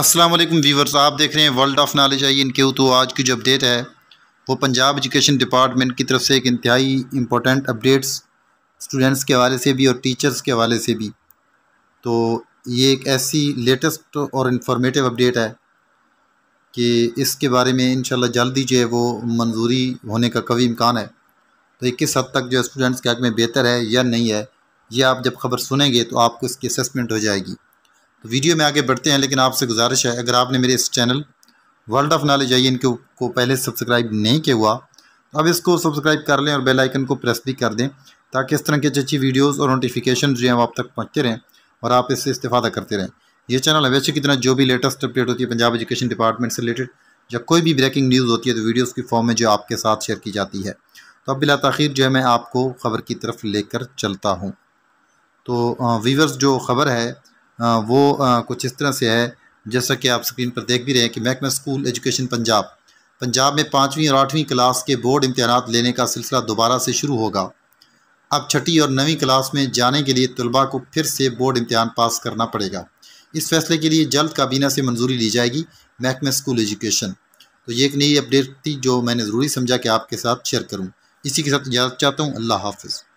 अस्सलाम वालेकुम व्यूवर्स आप देख रहे हैं वर्ल्ड ऑफ नॉलेज आई इनके तो आज की जो अपडेट है वो पंजाब एजुकेशन डिपार्टमेंट की तरफ से एक इंतहाई इम्पोर्टेंट अपडेट्स स्टूडेंट्स के हवाले से भी और टीचर्स के हवाले से भी तो ये एक ऐसी लेटेस्ट और इन्फॉर्मेटिव अपडेट है कि इसके बारे में इन जल्दी जो है वो मंजूरी होने का कभी इम्कान है तो किस हद तक जो स्टूडेंट्स के हक में बेहतर है या नहीं है ये आप जब खबर सुनेंगे तो आपको इसकी असेसमेंट हो जाएगी वीडियो में आगे बढ़ते हैं लेकिन आपसे गुजारिश है अगर आपने मेरे इस चैनल वर्ल्ड ऑफ नॉलेज आई इनके को पहले सब्सक्राइब नहीं किया हुआ तो अब इसको सब्सक्राइब कर लें और बेल आइकन को प्रेस भी कर दें ताकि इस तरह की अच्छी अच्छी वीडियोज़ और नोटिफिकेशन जो हैं आप तक पहुँचते रहें और आप इससे इस्तेफादा करते रहें ये चैनल हमेशा की तरह जो भी लेटेस्ट अपडेट होती है पंजाब एजुकेशन डिपार्टमेंट से रिलेटेड या कोई भी ब्रेकिंग न्यूज़ होती है तो वीडियोज़ की फॉर्म में जो आपके साथ शेयर की जाती है तो अब बिला तखिर जो है मैं आपको ख़बर की तरफ लेकर चलता हूँ तो वीवर्स जो ख़बर है हाँ, वो हाँ, कुछ इस तरह से है जैसा कि आप स्क्रीन पर देख भी रहे हैं कि महकमा स्कूल एजुकेशन पंजाब पंजाब में पाँचवीं और आठवीं क्लास के बोर्ड इम्तहान लेने का सिलसिला दोबारा से शुरू होगा अब छठी और नवीं क्लास में जाने के लिए तलबा को फिर से बोर्ड इम्तहान पास करना पड़ेगा इस फैसले के लिए जल्द काबीना से मंजूरी ली जाएगी महकमा स्कूल एजुकेशन तो ये एक नई अपडेट थी जो मैंने ज़रूरी समझा कि आपके साथ शेयर करूँ इसी के साथ इजाज़त चाहता हूँ अल्लाह हाफिज़